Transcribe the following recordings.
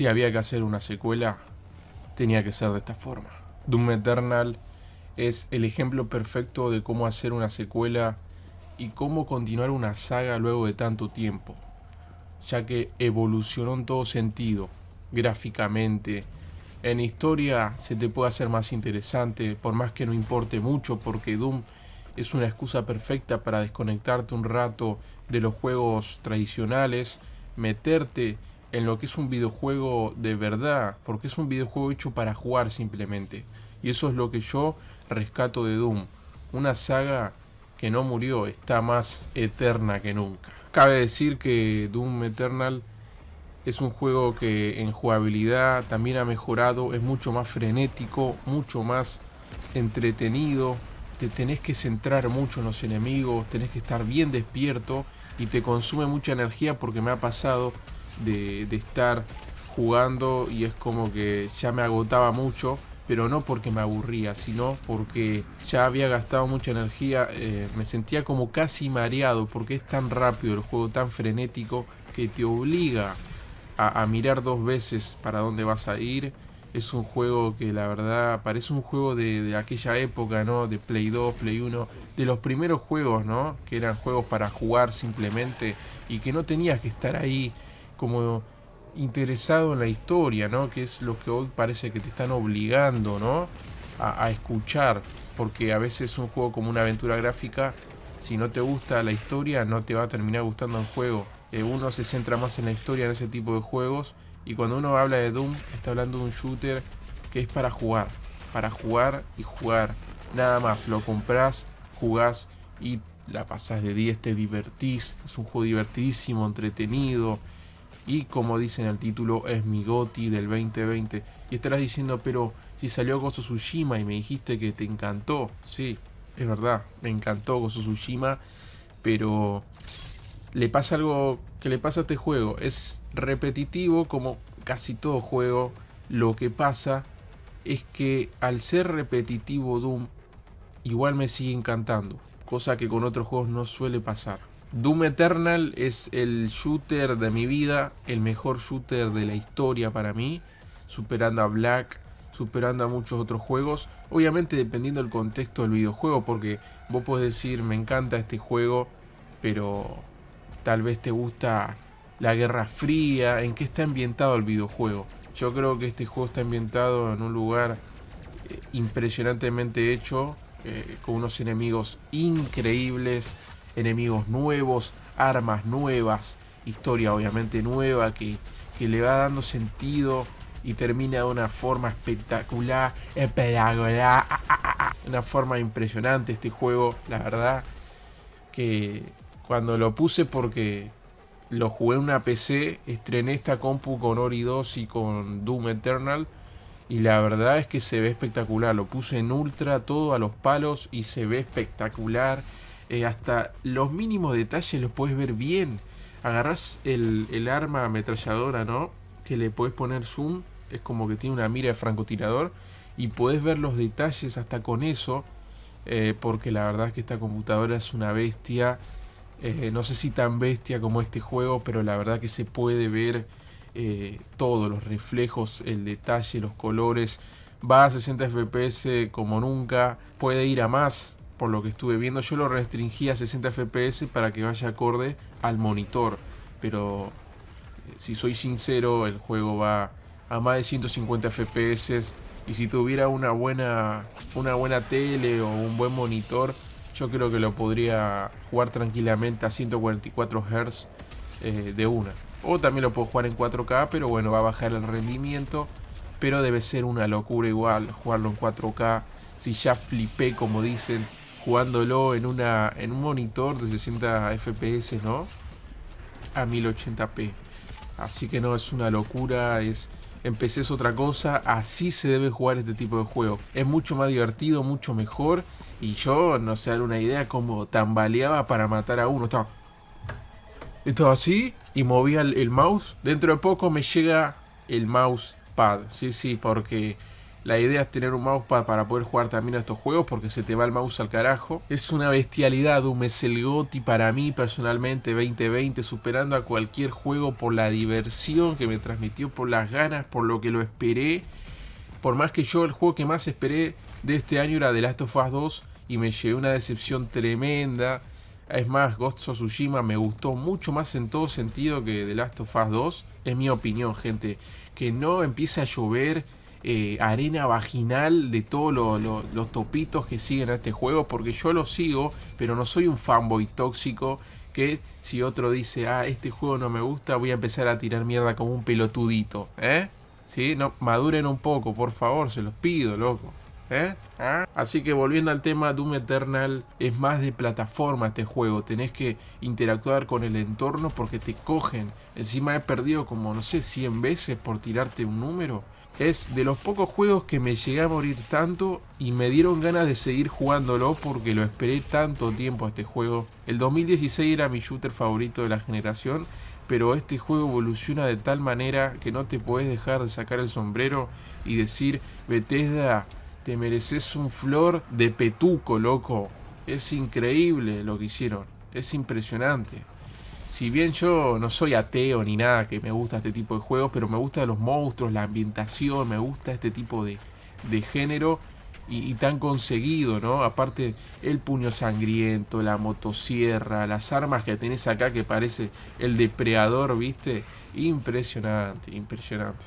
Si había que hacer una secuela, tenía que ser de esta forma. Doom Eternal es el ejemplo perfecto de cómo hacer una secuela y cómo continuar una saga luego de tanto tiempo, ya que evolucionó en todo sentido, gráficamente, en historia se te puede hacer más interesante, por más que no importe mucho, porque Doom es una excusa perfecta para desconectarte un rato de los juegos tradicionales, meterte en lo que es un videojuego de verdad, porque es un videojuego hecho para jugar simplemente. Y eso es lo que yo rescato de Doom. Una saga que no murió, está más eterna que nunca. Cabe decir que Doom Eternal es un juego que en jugabilidad también ha mejorado, es mucho más frenético, mucho más entretenido, te tenés que centrar mucho en los enemigos, tenés que estar bien despierto y te consume mucha energía porque me ha pasado de, estar jugando y es como que ya me agotaba mucho pero no porque me aburría, sino porque ya había gastado mucha energía, eh, me sentía como casi mareado, porque es tan rápido el juego, tan frenético, que te obliga a, mirar dos veces para dónde vas a ir. Es un juego que la verdad parece un juego de, aquella época, ¿no? De Play 2, Play 1, de los primeros juegos, ¿no? Que eran juegos para jugar simplemente y que no tenías que estar ahí como interesado en la historia, ¿no? Que es lo que hoy parece que te están obligando, ¿no? A, escuchar, porque a veces un juego como una aventura gráfica, si no te gusta la historia, no te va a terminar gustando el juego. Eh, uno se centra más en la historia en ese tipo de juegos, y cuando uno habla de Doom, está hablando de un shooter que es para jugar, para jugar y jugar, nada más. Lo compras, jugás y la pasás de 10, te divertís, es un juego divertidísimo, entretenido y como dice en el título es mi GOTI del 2020 y estarás diciendo pero si salió Gozo Tsushima y me dijiste que te encantó, sí, es verdad, me encantó Gozo Tsushima, pero le pasa algo que le pasa a este juego, es repetitivo como casi todo juego, lo que pasa es que al ser repetitivo Doom igual me sigue encantando, cosa que con otros juegos no suele pasar. Doom Eternal es el shooter de mi vida, el mejor shooter de la historia para mí, superando a Black, superando a muchos otros juegos, obviamente dependiendo del contexto del videojuego, porque vos podés decir me encanta este juego, pero tal vez te gusta la Guerra Fría, en qué está ambientado el videojuego. Yo creo que este juego está ambientado en un lugar eh, impresionantemente hecho, eh, con unos enemigos increíbles, enemigos nuevos, armas nuevas, historia obviamente nueva que, le va dando sentido y termina de una forma espectacular, espectacular, ah, ah, ah, una forma impresionante este juego, la verdad que cuando lo puse porque lo jugué en una PC, estrené esta compu con Ori 2 y con Doom Eternal y la verdad es que se ve espectacular, lo puse en ultra todo a los palos y se ve espectacular eh, hasta los mínimos detalles los puedes ver bien. agarras el, arma ametralladora, ¿no? Que le puedes poner zoom, es como que tiene una mira de francotirador y puedes ver los detalles hasta con eso, eh, porque la verdad es que esta computadora es una bestia. Eh, no sé si tan bestia como este juego, pero la verdad que se puede ver eh, todos los reflejos, el detalle, los colores. Va a 60 FPS como nunca, puede ir a más, por lo que estuve viendo, yo lo restringí a 60 FPS para que vaya acorde al monitor. Pero eh, si soy sincero, el juego va a más de 150 FPS y si tuviera una buena una buena tele o un buen monitor, yo creo que lo podría jugar tranquilamente a 144 Hz eh, de una. O también lo puedo jugar en 4K, pero bueno, va a bajar el rendimiento. Pero debe ser una locura igual jugarlo en 4K. Si ya flipé, como dicen, jugándolo en, una, en un monitor de 60 FPS, ¿no? A 1080p. Así que no, es una locura, es... Empecé es otra cosa, así se debe jugar este tipo de juego. Es mucho más divertido, mucho mejor. Y yo, no sé, dar una idea cómo tambaleaba para matar a uno. Estaba, estaba así y movía el, el mouse. Dentro de poco me llega el mouse pad. Sí, sí, porque la idea es tener un mouse para poder jugar también a estos juegos porque se te va el mouse al carajo. Es una bestialidad, un meselgoti el para mí personalmente 2020, superando a cualquier juego por la diversión que me transmitió, por las ganas, por lo que lo esperé. Por más que yo el juego que más esperé de este año era The Last of Us 2 y me llevé una decepción tremenda. Es más, Ghost of Tsushima me gustó mucho más en todo sentido que The Last of Us 2. Es mi opinión, gente. Que no empiece a llover eh, arena vaginal de todos los topitos que siguen a este juego, porque yo lo sigo, pero no soy un fanboy tóxico que si otro dice, ah, este juego no me gusta, voy a empezar a tirar mierda como un pelotudito, ¿eh? ¿Sí? No, maduren un poco, por favor, se los pido, loco. ¿Eh? ¿Ah? Así que volviendo al tema, Doom Eternal es más de plataforma este juego. Tenés que interactuar con el entorno porque te cogen. Encima he perdido como, no sé, 100 veces por tirarte un número es de los pocos juegos que me llegué a morir tanto y me dieron ganas de seguir jugándolo porque lo esperé tanto tiempo a este juego. El 2016 era mi shooter favorito de la generación, pero este juego evoluciona de tal manera que no te puedes dejar de sacar el sombrero y decir, Bethesda, te mereces un flor de petuco, loco. Es increíble lo que hicieron, es impresionante si bien yo no soy ateo ni nada que me gusta este tipo de juegos, pero me gusta los monstruos, la ambientación, me gusta este tipo de, de género y, y, tan conseguido, ¿no? Aparte, el puño sangriento, la motosierra, las armas que tenés acá que parece el depredador, ¿viste? Impresionante, impresionante.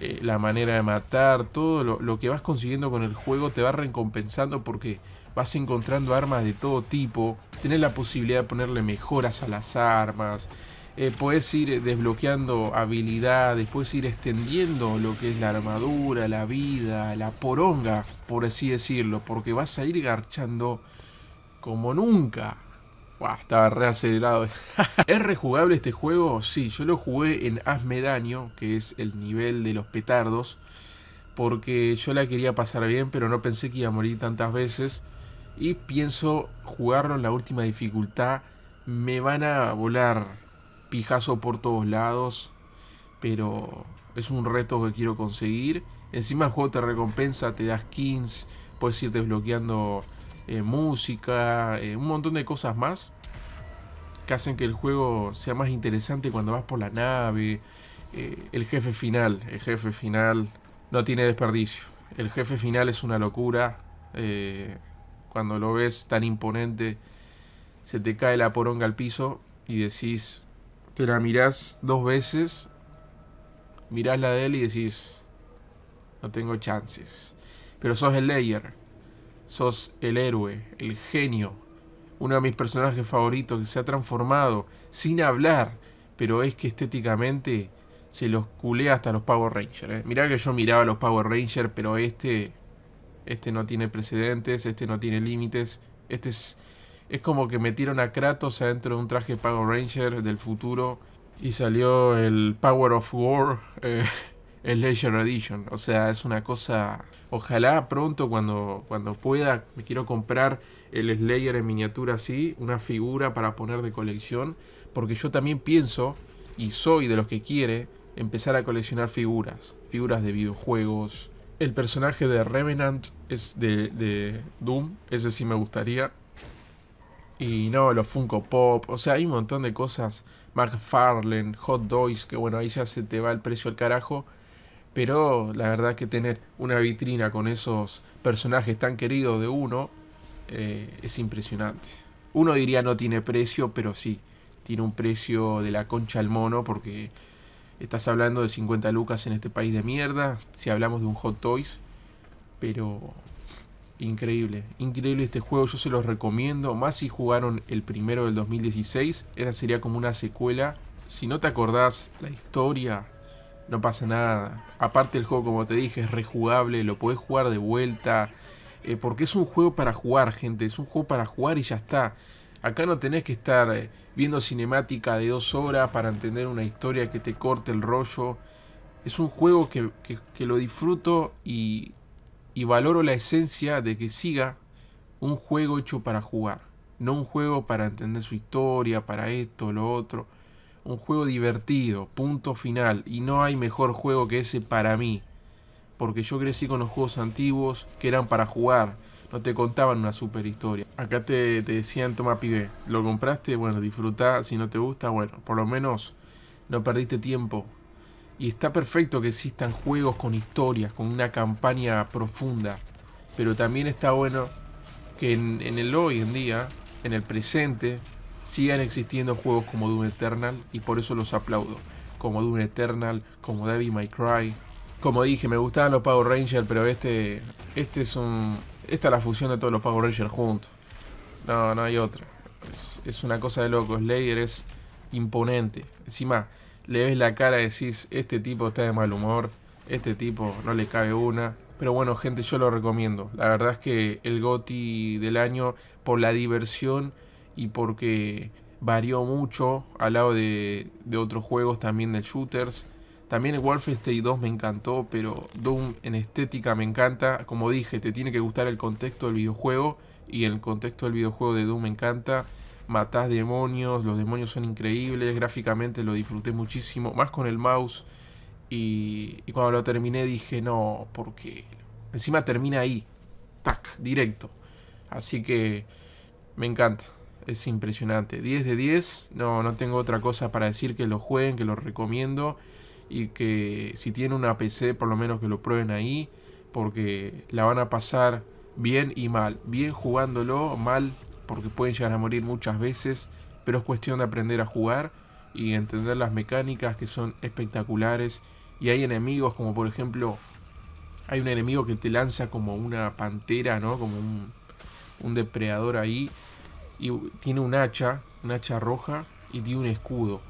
Eh, la manera de matar, todo lo, que vas consiguiendo con el juego te va recompensando porque vas encontrando armas de todo tipo, tenés la posibilidad de ponerle mejoras a las armas, puedes eh, podés ir eh, desbloqueando habilidades, puedes ir extendiendo lo que es la armadura, la vida, la poronga, por así decirlo, porque vas a ir garchando como nunca estaba acelerado. ¿Es rejugable este juego? Sí, yo lo jugué en Hazme que es el nivel de los petardos, porque yo la quería pasar bien, pero no pensé que iba a morir tantas veces. Y pienso jugarlo en la última dificultad. Me van a volar pijazo por todos lados, pero es un reto que quiero conseguir. Encima el juego te recompensa, te das skins, puedes ir desbloqueando eh, música, eh, un montón de cosas más que hacen que el juego sea más interesante cuando vas por la nave. Eh, el jefe final, el jefe final no tiene desperdicio. El jefe final es una locura. cuando lo ves tan imponente, se te cae la poronga al piso y decís, te la mirás dos veces, mirás la de él y decís, no tengo chances. Pero sos el layer, Sos el héroe, el genio, uno de mis personajes favoritos que se ha transformado sin hablar, pero es que estéticamente se los culé hasta los Power Rangers. mira ¿eh? Mirá que yo miraba los Power Rangers, pero este, este no tiene precedentes, este no tiene límites, este es, es como que metieron a Kratos adentro de un traje Power Ranger del futuro y salió el Power of War. Eh, Slayer Edition. O sea, es una cosa. Ojalá pronto, cuando, cuando pueda, me quiero comprar el Slayer en miniatura así, una figura para poner de colección. Porque yo también pienso, y soy de los que quiere, empezar a coleccionar figuras. Figuras de videojuegos. El personaje de Revenant es de, Doom, ese sí me gustaría. Y no, los Funko Pop, o sea, hay un montón de cosas. McFarlane, Hot Toys, que bueno, ahí ya se te va el precio al carajo pero la verdad que tener una vitrina con esos personajes tan queridos de uno eh, es impresionante. Uno diría no tiene precio, pero sí, tiene un precio de la concha al mono porque estás hablando de 50 lucas en este país de mierda, si hablamos de un Hot Toys, pero increíble, increíble este juego, yo se los recomiendo, más si jugaron el primero del 2016, esa sería como una secuela, si no te acordás la historia, no pasa nada. Aparte el juego, como te dije, es rejugable, lo podés jugar de vuelta. Eh, porque es un juego para jugar, gente. Es un juego para jugar y ya está. Acá no tenés que estar eh, viendo cinemática de dos horas para entender una historia que te corte el rollo. Es un juego que, que lo disfruto y, y valoro la esencia de que siga un juego hecho para jugar. No un juego para entender su historia, para esto, lo otro. Un juego divertido, punto final. Y no hay mejor juego que ese para mí. Porque yo crecí con los juegos antiguos que eran para jugar. No te contaban una super historia. Acá te, decían, toma pibe, lo compraste, bueno, disfruta. Si no te gusta, bueno, por lo menos no perdiste tiempo. Y está perfecto que existan juegos con historias, con una campaña profunda. Pero también está bueno que en el hoy en día, en el presente, sigan existiendo juegos como Doom Eternal y por eso los aplaudo. Como Doom Eternal, como Devil May Cry. Como dije, me gustaban los Power Rangers, pero este, este es un, esta es la fusión de todos los Power Rangers juntos. No, no hay otra. Es, una cosa de locos. Slayer es imponente. Encima, le ves la cara y decís, este tipo está de mal humor, este tipo no le cabe una. Pero bueno, gente, yo lo recomiendo. La verdad es que el GOTI del año, por la diversión y porque varió mucho al lado de, otros juegos también de shooters. También el Wolfenstein 2 me encantó, pero Doom en estética me encanta. Como dije, te tiene que gustar el contexto del videojuego y el contexto del videojuego de Doom me encanta. Matás demonios, los demonios son increíbles, gráficamente lo disfruté muchísimo, más con el mouse. Y, y cuando lo terminé dije, no, porque encima termina ahí, tac, directo. Así que me encanta es impresionante. 10 de 10, no, no tengo otra cosa para decir que lo jueguen, que lo recomiendo y que si tienen una PC por lo menos que lo prueben ahí porque la van a pasar bien y mal. Bien jugándolo, mal porque pueden llegar a morir muchas veces, pero es cuestión de aprender a jugar y entender las mecánicas que son espectaculares. Y hay enemigos como por ejemplo, hay un enemigo que te lanza como una pantera, ¿no? Como un, un depredador ahí y tiene un hacha, una hacha roja y tiene un escudo.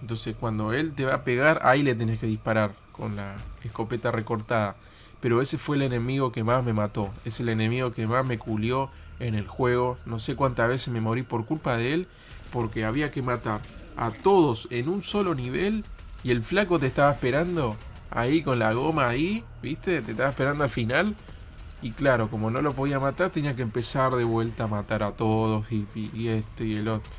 Entonces cuando él te va a pegar, ahí le tenés que disparar con la escopeta recortada. Pero ese fue el enemigo que más me mató. Es el enemigo que más me culió en el juego. No sé cuántas veces me morí por culpa de él. Porque había que matar a todos en un solo nivel. Y el flaco te estaba esperando ahí con la goma ahí. ¿Viste? Te estaba esperando al final. Y claro, como no lo podía matar, tenía que empezar de vuelta a matar a todos y, este y el otro.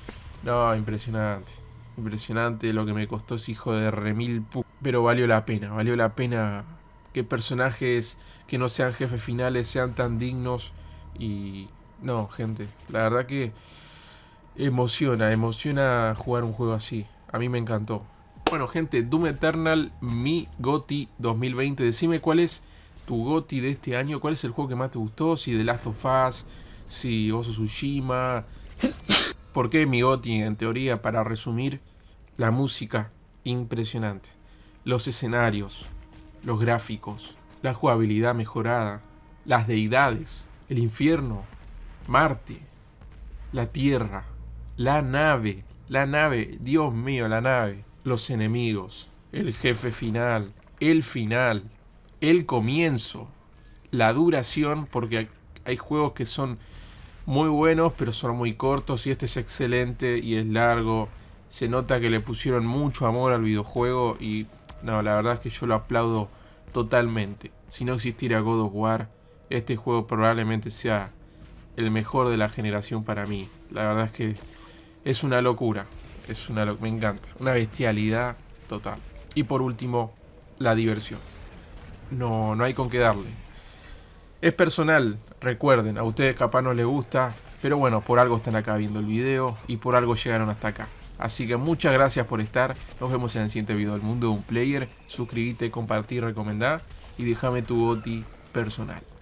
No, impresionante. Impresionante lo que me costó ese hijo de remil pu Pero valió la pena, valió la pena que personajes que no sean jefes finales sean tan dignos. Y no, gente, la verdad que emociona, emociona jugar un juego así. A mí me encantó. Bueno, gente, Doom Eternal, mi GOTI 2020. Decime cuál es tu GOTI de este año? ¿Cuál es el juego que más te gustó? Si The Last of Us, si Oso Tsushima. ¿Por qué mi GOTI? En teoría, para resumir, la música impresionante, los escenarios, los gráficos, la jugabilidad mejorada, las deidades, el infierno, Marte, la Tierra, la nave, la nave, Dios mío, la nave, los enemigos, el jefe final, el final, el comienzo, la duración, porque hay juegos que son muy buenos, pero son muy cortos y este es excelente y es largo. Se nota que le pusieron mucho amor al videojuego y la verdad es que yo lo aplaudo totalmente. Si no existiera God of War, este juego probablemente sea el mejor de la generación para mí. La verdad es que es una locura. Es una me encanta. Una bestialidad total. Y por último, la diversión no, no hay con qué darle. Es personal, recuerden, a ustedes capaz no les gusta, pero bueno, por algo están acá viendo el video y por algo llegaron hasta acá. Así que muchas gracias por estar, nos vemos en el siguiente video del mundo de un player, suscríbete, compartí, recomendá y déjame tu boti personal.